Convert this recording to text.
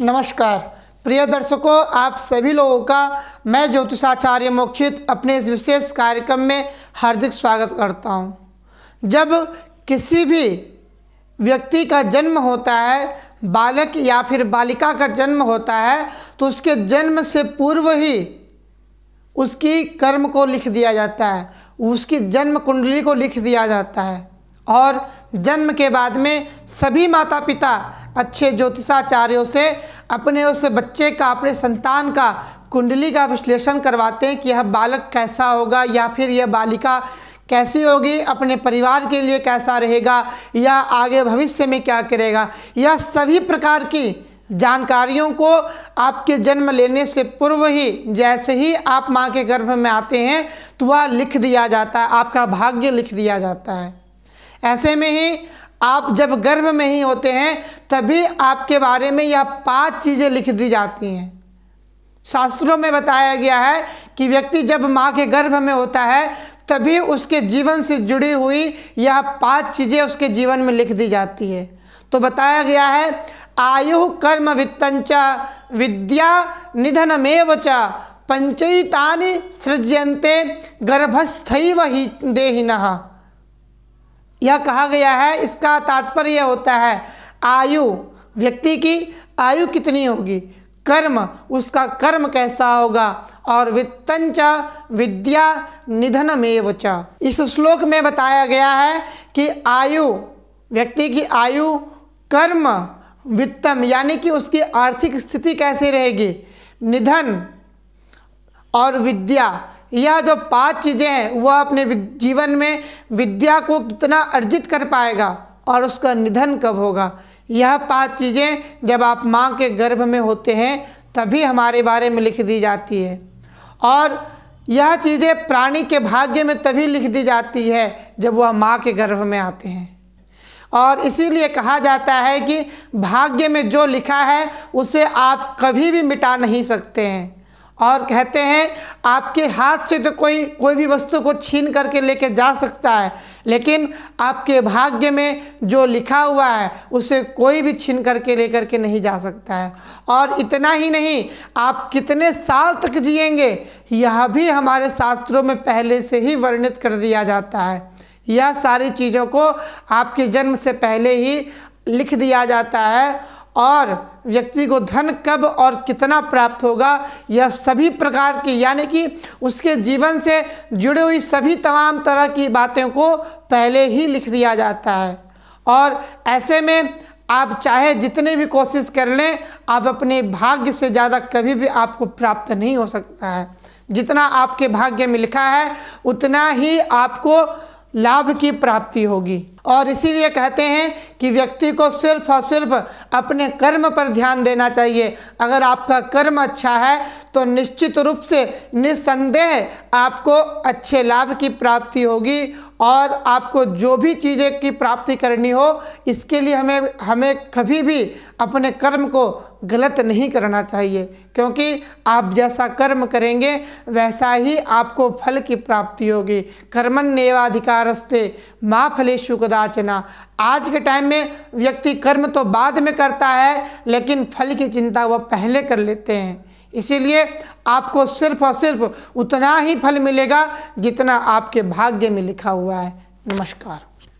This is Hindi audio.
नमस्कार प्रिय दर्शकों आप सभी लोगों का मैं ज्योतिषाचार्य मोक्षित अपने इस विशेष कार्यक्रम में हार्दिक स्वागत करता हूं। जब किसी भी व्यक्ति का जन्म होता है बालक या फिर बालिका का जन्म होता है तो उसके जन्म से पूर्व ही उसकी कर्म को लिख दिया जाता है उसकी जन्म कुंडली को लिख दिया जाता है और जन्म के बाद में सभी माता पिता अच्छे ज्योतिषाचार्यों से अपने उस बच्चे का अपने संतान का कुंडली का विश्लेषण करवाते हैं कि यह बालक कैसा होगा या फिर यह बालिका कैसी होगी अपने परिवार के लिए कैसा रहेगा या आगे भविष्य में क्या करेगा यह सभी प्रकार की जानकारियों को आपके जन्म लेने से पूर्व ही जैसे ही आप माँ के गर्भ में आते हैं तो वह लिख दिया जाता है आपका भाग्य लिख दिया जाता है ऐसे में ही आप जब गर्भ में ही होते हैं तभी आपके बारे में यह पांच चीज़ें लिख दी जाती हैं शास्त्रों में बताया गया है कि व्यक्ति जब माँ के गर्भ में होता है तभी उसके जीवन से जुड़ी हुई यह पांच चीज़ें उसके जीवन में लिख दी जाती है तो बताया गया है आयु कर्म वित्तंच विद्या निधनमेव च पंचयितानि सृज्यंते गर्भस्थैव ही देना यह कहा गया है इसका तात्पर्य होता है आयु व्यक्ति की आयु कितनी होगी कर्म उसका कर्म कैसा होगा और वित्तंच विद्या निधनमेव च इस श्लोक में बताया गया है कि आयु व्यक्ति की आयु कर्म वित्तम यानी कि उसकी आर्थिक स्थिति कैसी रहेगी निधन और विद्या यह जो पांच चीज़ें हैं वह अपने जीवन में विद्या को कितना अर्जित कर पाएगा और उसका निधन कब होगा यह पांच चीज़ें जब आप माँ के गर्भ में होते हैं तभी हमारे बारे में लिख दी जाती है और यह चीज़ें प्राणी के भाग्य में तभी लिख दी जाती है जब वह माँ के गर्भ में आते हैं और इसीलिए कहा जाता है कि भाग्य में जो लिखा है उसे आप कभी भी मिटा नहीं सकते हैं और कहते हैं आपके हाथ से तो कोई कोई भी वस्तु को छीन करके लेके जा सकता है लेकिन आपके भाग्य में जो लिखा हुआ है उसे कोई भी छीन करके लेकर के नहीं जा सकता है और इतना ही नहीं आप कितने साल तक जिएंगे यह भी हमारे शास्त्रों में पहले से ही वर्णित कर दिया जाता है यह सारी चीज़ों को आपके जन्म से पहले ही लिख दिया जाता है और व्यक्ति को धन कब और कितना प्राप्त होगा यह सभी प्रकार की यानी कि उसके जीवन से जुड़ी हुई सभी तमाम तरह की बातों को पहले ही लिख दिया जाता है और ऐसे में आप चाहे जितने भी कोशिश कर लें आप अपने भाग्य से ज़्यादा कभी भी आपको प्राप्त नहीं हो सकता है जितना आपके भाग्य में लिखा है उतना ही आपको लाभ की प्राप्ति होगी और इसीलिए कहते हैं कि व्यक्ति को सिर्फ और सिर्फ अपने कर्म पर ध्यान देना चाहिए अगर आपका कर्म अच्छा है तो निश्चित रूप से निस्संदेह आपको अच्छे लाभ की प्राप्ति होगी और आपको जो भी चीज़ें की प्राप्ति करनी हो इसके लिए हमें हमें कभी भी अपने कर्म को गलत नहीं करना चाहिए क्योंकि आप जैसा कर्म करेंगे वैसा ही आपको फल की प्राप्ति होगी कर्मन माँ फलेशु कदाचना आज के टाइम में में व्यक्ति कर्म तो बाद में करता है लेकिन फल की चिंता वह पहले कर लेते हैं इसीलिए आपको सिर्फ और सिर्फ उतना ही फल मिलेगा जितना आपके भाग्य में लिखा हुआ है नमस्कार